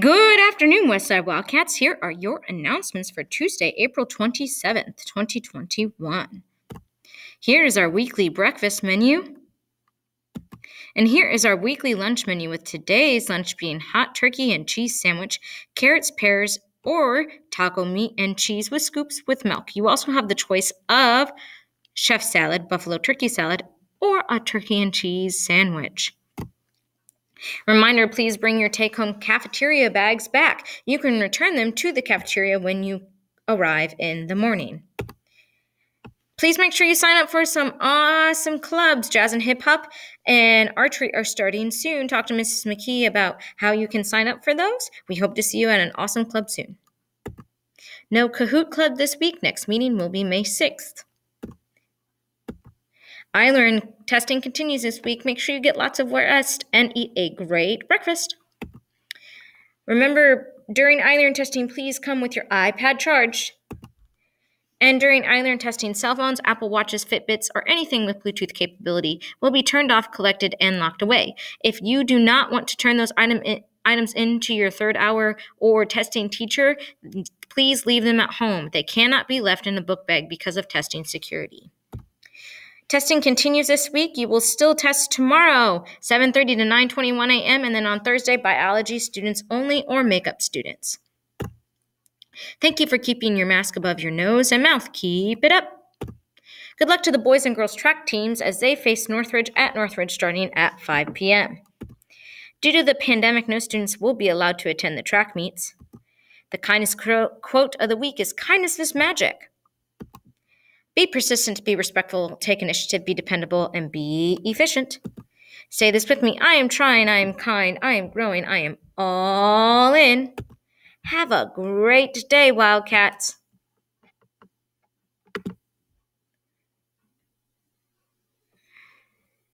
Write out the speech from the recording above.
Good afternoon, Westside Wildcats. Here are your announcements for Tuesday, April 27th, 2021. Here is our weekly breakfast menu. And here is our weekly lunch menu with today's lunch being hot turkey and cheese sandwich, carrots, pears, or taco meat and cheese with scoops with milk. You also have the choice of chef salad, buffalo turkey salad, or a turkey and cheese sandwich. Reminder please bring your take home cafeteria bags back. You can return them to the cafeteria when you arrive in the morning. Please make sure you sign up for some awesome clubs. Jazz and hip hop and archery are starting soon. Talk to Mrs. McKee about how you can sign up for those. We hope to see you at an awesome club soon. No Kahoot Club this week. Next meeting will be May 6th. I learned testing continues this week. Make sure you get lots of rest and eat a great breakfast. Remember, during iLearn testing, please come with your iPad charged. And during iLearn testing, cell phones, Apple Watches, Fitbits, or anything with Bluetooth capability will be turned off, collected, and locked away. If you do not want to turn those item in, items into your third hour or testing teacher, please leave them at home. They cannot be left in a book bag because of testing security. Testing continues this week. You will still test tomorrow, 7:30 to 9:21 a.m. and then on Thursday biology students only or makeup students. Thank you for keeping your mask above your nose and mouth. Keep it up. Good luck to the boys and girls track teams as they face Northridge at Northridge starting at 5 p.m. Due to the pandemic, no students will be allowed to attend the track meets. The kindness quote of the week is kindness is magic. Be persistent, be respectful, take initiative, be dependable, and be efficient. Say this with me I am trying, I am kind, I am growing, I am all in. Have a great day, Wildcats.